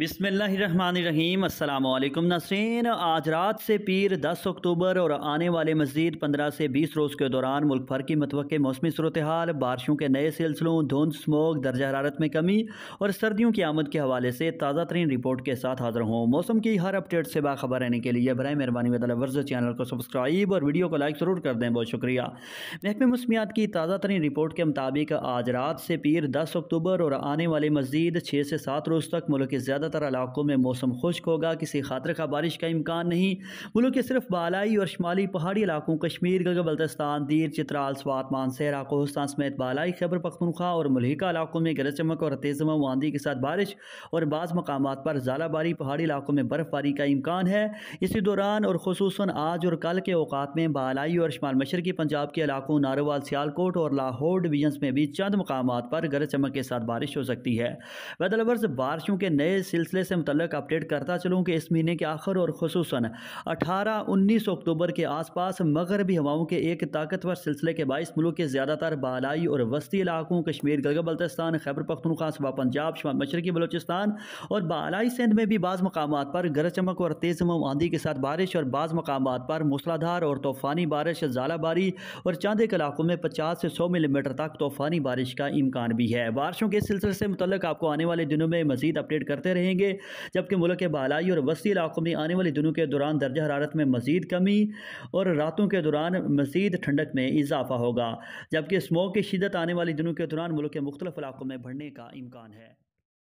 बिसमीम अल्लाम नासरीन आज रात से पीर 10 अक्टूबर और आने वाले मजीद 15 से 20 रोज़ के दौरान मुल्क भर की मतव मौसमी सूरत हाल बारिशों के नए सिलसिलों धुंध स्मोक दर्जा हरारत में कमी और सर्दियों की आमद के हवाले से ताज़ा तरीन रिपोर्ट के साथ हाजिर हों मौसम की हर अपडेट से बाखबर रहने के लिए बरए मेहरबानी वर्ज चैनल को सब्सक्राइब और वीडियो को लाइक ज़रूर कर दें बहुत शुक्रिया महकमे मौसमियात की ताज़ा तरीन रिपोर्ट के मुताबिक आज रात से पीर दस अक्टूबर और आने वाले मजीद छः से सात रोज़ तक मुल्क के ज़्यादा ज़्यादातर इलाकों में मौसम खुश्क होगा किसी खातर का बारिश का इम्कान नहीं मुल्क के सिर्फ बालाई और शुमाली पहाड़ी इलाकों कश्मीर गलग बल्तस्तान दीर चित्राल स्वात मानसहरा कोहस्तान समेत बालाई खैबर पखनखा और मलिका इलाकों में गरज चमक और तेज़मा आंधी के साथ बारिश और बाज़ मकाम पर झालाबारी पहाड़ी इलाकों में बर्फबारी का इम्कान है इसी दौरान और खसूस आज और कल के अवकात में बालाई और शुमाल मशरकी पंजाब के इलाकों नारोवाल सियालकोट और लाहौर डिवीजन में भी चंद मकाम पर गरज चमक के साथ बारिश हो सकती है वेदर बारिशों के नए सिलसिले से मुतल अपडेट करता चलूँ कि इस महीने के आखिर और खसूस अठारह उन्नीस अक्टूबर के आसपास मगरबी हवाओं के एक ताकतवर सिलसिले के बायस मुल्क के ज़्यादातर बालाई और वस्ती इलाकों कश्मीर गगह बल्तिस्तान खैबर पख्तनखा सुबह पंजाब शुमाल मशरकी बलोचिस्तान और बालाई सिंध में भी बाज़ मकाम पर गरज चमक और तेज़ हम आंधी के साथ बारिश और बाज़ मकाम पर मूसलाधार और तूफ़ानी बारिश जालाबारी और चांद के इलाकों में पचास से सौ मिलीमीटर तक तूफ़ानी बारिश का इम्कान भी है बारिशों के सिलसिले से मुतल आपको आने वाले दिनों में मजीद अपडेट करते रहे रहेंगे जबकि मुल्क के बालाई और वसी इलाकों में आने वाले दिनों के दौरान दर्जा हरारत में मजीद कमी और रातों के दौरान मजीद ठंडक में इजाफा होगा जबकि स्मोक की शिदत आने वाले दिनों के दौरान मुल्क के मुख्तलिफ इलाकों में बढ़ने का इम्कान है